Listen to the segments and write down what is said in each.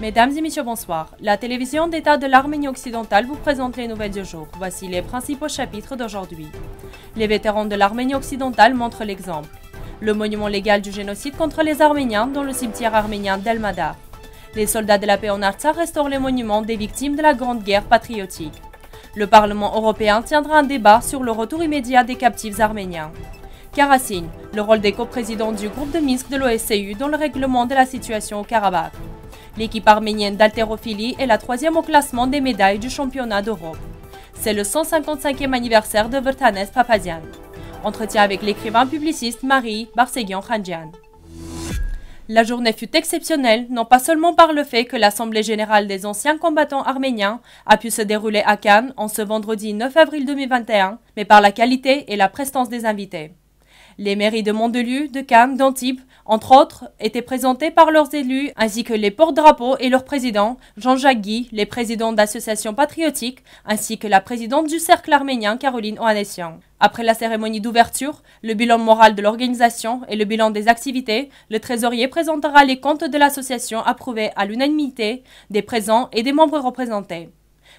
Mesdames et messieurs, bonsoir. La télévision d'État de l'Arménie occidentale vous présente les nouvelles du jour. Voici les principaux chapitres d'aujourd'hui. Les vétérans de l'Arménie occidentale montrent l'exemple. Le monument légal du génocide contre les Arméniens dans le cimetière arménien d'Elmada. Les soldats de la paix en Artsa restaurent les monuments des victimes de la Grande Guerre patriotique. Le Parlement européen tiendra un débat sur le retour immédiat des captifs arméniens. Karasin, le rôle des coprésidents du groupe de Minsk de l'OSCU dans le règlement de la situation au Karabakh. L'équipe arménienne d'haltérophilie est la troisième au classement des médailles du championnat d'Europe. C'est le 155e anniversaire de Vertanes Papazian. Entretien avec l'écrivain publiciste Marie barsegian khanjian La journée fut exceptionnelle, non pas seulement par le fait que l'Assemblée générale des anciens combattants arméniens a pu se dérouler à Cannes en ce vendredi 9 avril 2021, mais par la qualité et la prestance des invités. Les mairies de Montdelu, de Cannes, d'Antibes, entre autres, étaient présentées par leurs élus, ainsi que les porte-drapeaux et leur président Jean-Jacques Guy, les présidents d'associations patriotiques, ainsi que la présidente du cercle arménien, Caroline Oanessian. Après la cérémonie d'ouverture, le bilan moral de l'organisation et le bilan des activités, le trésorier présentera les comptes de l'association approuvés à l'unanimité des présents et des membres représentés.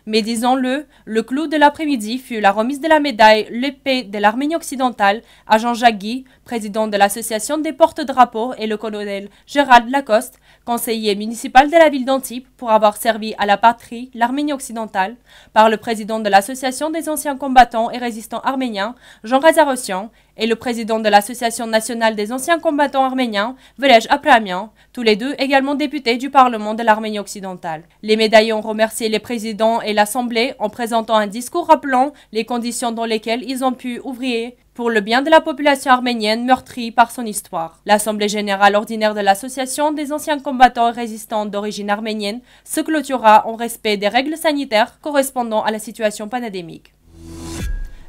Mais disons-le, le clou de l'après-midi fut la remise de la médaille L'épée de l'Arménie occidentale à Jean-Jacques Guy, président de l'association des porte-drapeaux, et le colonel Gérald Lacoste, conseiller municipal de la ville d'Antibes pour avoir servi à la patrie, l'Arménie occidentale, par le président de l'association des anciens combattants et résistants arméniens, Jean razarossian et le président de l'Association nationale des anciens combattants arméniens, Velej Apramian, tous les deux également députés du Parlement de l'Arménie occidentale. Les médaillons ont remercié les présidents et l'Assemblée en présentant un discours rappelant les conditions dans lesquelles ils ont pu ouvrir pour le bien de la population arménienne meurtrie par son histoire. L'Assemblée générale ordinaire de l'Association des anciens combattants et résistants d'origine arménienne se clôturera en respect des règles sanitaires correspondant à la situation panadémique.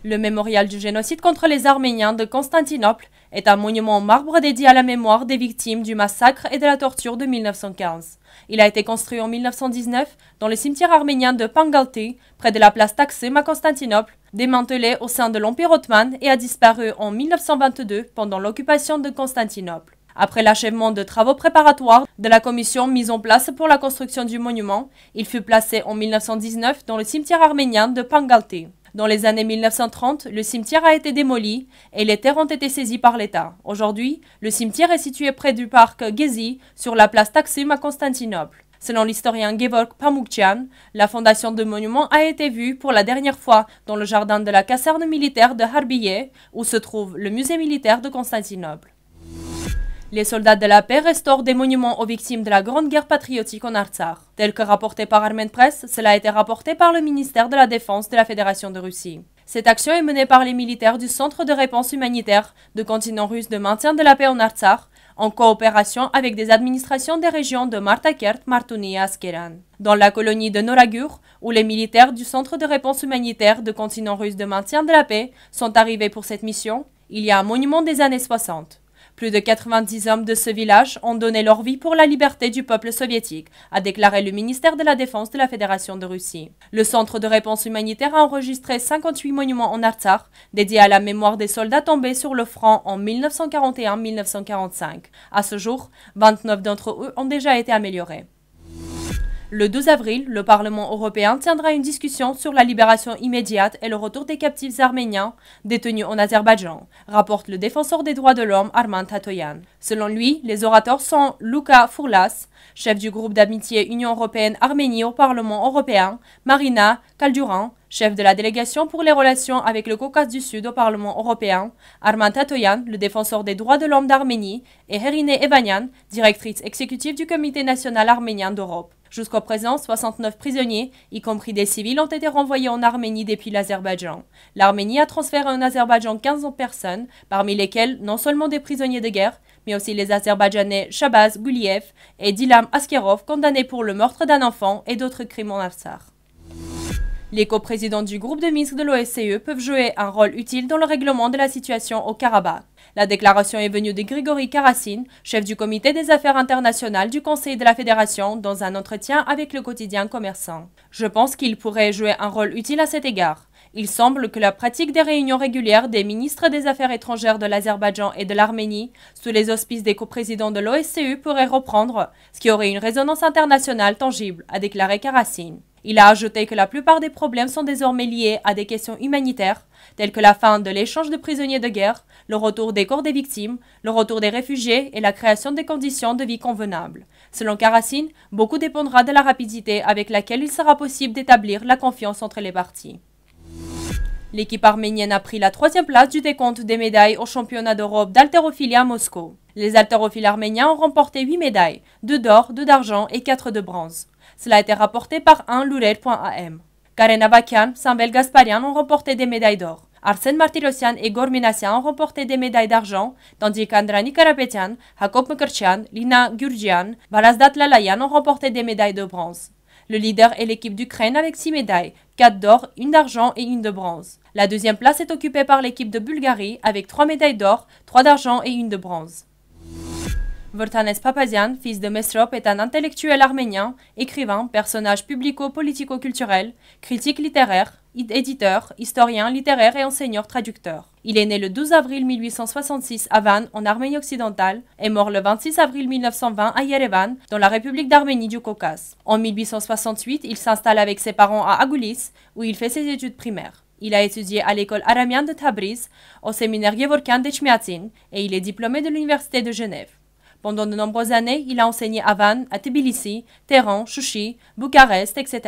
Le mémorial du génocide contre les Arméniens de Constantinople est un monument en marbre dédié à la mémoire des victimes du massacre et de la torture de 1915. Il a été construit en 1919 dans le cimetière arménien de Pangalti, près de la place Taksim à Constantinople, démantelé au sein de l'Empire ottoman et a disparu en 1922 pendant l'occupation de Constantinople. Après l'achèvement de travaux préparatoires de la commission mise en place pour la construction du monument, il fut placé en 1919 dans le cimetière arménien de Pangalti. Dans les années 1930, le cimetière a été démoli et les terres ont été saisies par l'État. Aujourd'hui, le cimetière est situé près du parc Gezi, sur la place Taksim à Constantinople. Selon l'historien Gevorg Pamuktian, la fondation de monuments a été vue pour la dernière fois dans le jardin de la caserne militaire de Harbiye, où se trouve le musée militaire de Constantinople. Les soldats de la paix restaurent des monuments aux victimes de la Grande Guerre patriotique en Artsakh. Tel que rapporté par Armen Press, cela a été rapporté par le ministère de la Défense de la Fédération de Russie. Cette action est menée par les militaires du Centre de réponse humanitaire de continent russe de maintien de la paix en Artsakh, en coopération avec des administrations des régions de Martakert, Martuni et Askeran. Dans la colonie de Noragur, où les militaires du Centre de réponse humanitaire de continent russe de maintien de la paix sont arrivés pour cette mission, il y a un monument des années 60. Plus de 90 hommes de ce village ont donné leur vie pour la liberté du peuple soviétique, a déclaré le ministère de la Défense de la Fédération de Russie. Le centre de réponse humanitaire a enregistré 58 monuments en Artsakh, dédiés à la mémoire des soldats tombés sur le front en 1941-1945. À ce jour, 29 d'entre eux ont déjà été améliorés. Le 12 avril, le Parlement européen tiendra une discussion sur la libération immédiate et le retour des captifs arméniens détenus en Azerbaïdjan, rapporte le défenseur des droits de l'homme Armand Tatoyan. Selon lui, les orateurs sont Luca Fourlas, chef du groupe d'amitié Union européenne-Arménie au Parlement européen, Marina Kalduran, chef de la délégation pour les relations avec le Caucase du Sud au Parlement européen, Armand Tatoyan, le défenseur des droits de l'homme d'Arménie, et Herine Evanian, directrice exécutive du Comité national arménien d'Europe. Jusqu'au présent, 69 prisonniers, y compris des civils, ont été renvoyés en Arménie depuis l'Azerbaïdjan. L'Arménie a transféré en Azerbaïdjan 15 personnes, parmi lesquelles non seulement des prisonniers de guerre, mais aussi les Azerbaïdjanais Shabaz Guliev et Dilam Askerov, condamnés pour le meurtre d'un enfant et d'autres crimes en Afsar. Les coprésidents du groupe de Minsk de l'OSCE peuvent jouer un rôle utile dans le règlement de la situation au Karabakh. La déclaration est venue de Grigory Karassine, chef du comité des affaires internationales du Conseil de la Fédération, dans un entretien avec le quotidien commerçant. Je pense qu'il pourrait jouer un rôle utile à cet égard. Il semble que la pratique des réunions régulières des ministres des Affaires étrangères de l'Azerbaïdjan et de l'Arménie, sous les auspices des coprésidents de l'OSCE, pourrait reprendre, ce qui aurait une résonance internationale tangible, a déclaré Karassine. Il a ajouté que la plupart des problèmes sont désormais liés à des questions humanitaires, telles que la fin de l'échange de prisonniers de guerre, le retour des corps des victimes, le retour des réfugiés et la création des conditions de vie convenables. Selon Karasin, beaucoup dépendra de la rapidité avec laquelle il sera possible d'établir la confiance entre les parties. L'équipe arménienne a pris la troisième place du décompte des médailles au championnat d'Europe d'haltérophilie à Moscou. Les haltérophiles arméniens ont remporté 8 médailles, deux d'or, deux d'argent et quatre de bronze. Cela a été rapporté par un Karen Avakian, Sambel Gasparian ont remporté des médailles d'or. Arsène Martirosyan et Igor ont remporté des médailles d'argent, tandis qu'Andrani Karapetian, Hakop Mkrtchian, Lina Gurjian, Balasdat Lalayan ont remporté des médailles de bronze. Le leader est l'équipe d'Ukraine avec 6 médailles, 4 d'or, 1 d'argent et 1 de bronze. La deuxième place est occupée par l'équipe de Bulgarie avec 3 médailles d'or, 3 d'argent et 1 de bronze. Vortanes Papazian, fils de Mesrop, est un intellectuel arménien, écrivain, personnage publico-politico-culturel, critique littéraire, éditeur, historien, littéraire et enseignant traducteur. Il est né le 12 avril 1866 à Van, en Arménie occidentale, et mort le 26 avril 1920 à Yerevan, dans la République d'Arménie du Caucase. En 1868, il s'installe avec ses parents à Agoulis, où il fait ses études primaires. Il a étudié à l'école aramienne de Tabriz, au séminaire Yevorkian de Chmiatin, et il est diplômé de l'Université de Genève. Pendant de nombreuses années, il a enseigné à Van, à Tbilissi, Téhéran, Chouchi, Bucarest, etc.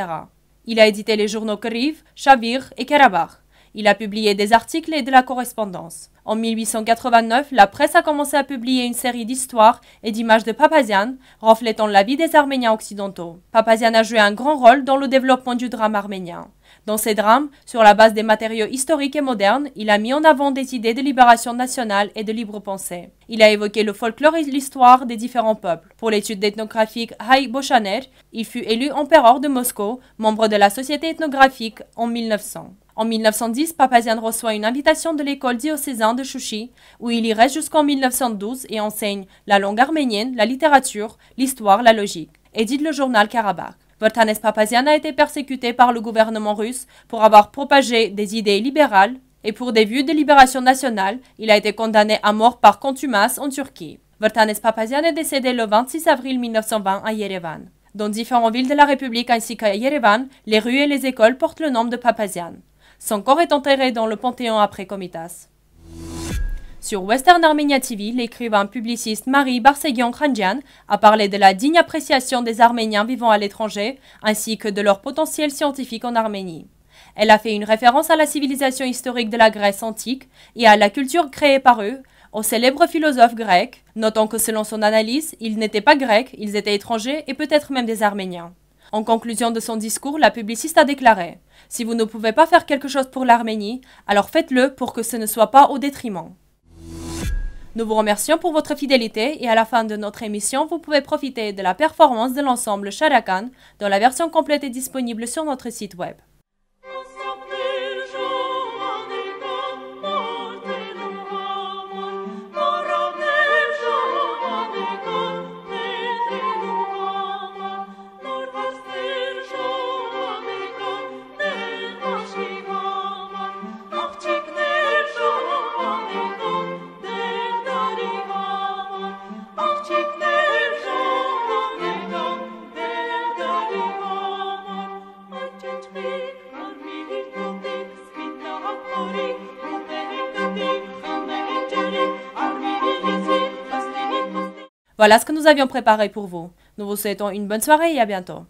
Il a édité les journaux Kriv, Chavir et Karabakh. Il a publié des articles et de la correspondance. En 1889, la presse a commencé à publier une série d'histoires et d'images de Papazian, reflétant la vie des Arméniens occidentaux. Papazian a joué un grand rôle dans le développement du drame arménien. Dans ses drames, sur la base des matériaux historiques et modernes, il a mis en avant des idées de libération nationale et de libre pensée. Il a évoqué le folklore et l'histoire des différents peuples. Pour l'étude ethnographique Hay Bochaner, il fut élu empereur de Moscou, membre de la Société ethnographique en 1900. En 1910, Papazian reçoit une invitation de l'école diocésaine de Chouchi, où il y reste jusqu'en 1912 et enseigne la langue arménienne, la littérature, l'histoire, la logique, Édite le journal Karabakh. Vertanes Papazian a été persécuté par le gouvernement russe pour avoir propagé des idées libérales et pour des vues de libération nationale, il a été condamné à mort par contumace en Turquie. Vertanes Papazian est décédé le 26 avril 1920 à Yerevan. Dans différentes villes de la République ainsi qu'à Yerevan, les rues et les écoles portent le nom de Papazian. Son corps est enterré dans le Panthéon après Komitas. Sur Western Armenia TV, l'écrivain publiciste Marie Barsegian-Kranjian a parlé de la digne appréciation des Arméniens vivant à l'étranger, ainsi que de leur potentiel scientifique en Arménie. Elle a fait une référence à la civilisation historique de la Grèce antique et à la culture créée par eux, au célèbre philosophes grecs, notant que selon son analyse, ils n'étaient pas grecs, ils étaient étrangers et peut-être même des Arméniens. En conclusion de son discours, la publiciste a déclaré Si vous ne pouvez pas faire quelque chose pour l'Arménie, alors faites-le pour que ce ne soit pas au détriment. Nous vous remercions pour votre fidélité et à la fin de notre émission, vous pouvez profiter de la performance de l'ensemble Sharakan dont la version complète est disponible sur notre site web. Voilà ce que nous avions préparé pour vous. Nous vous souhaitons une bonne soirée et à bientôt.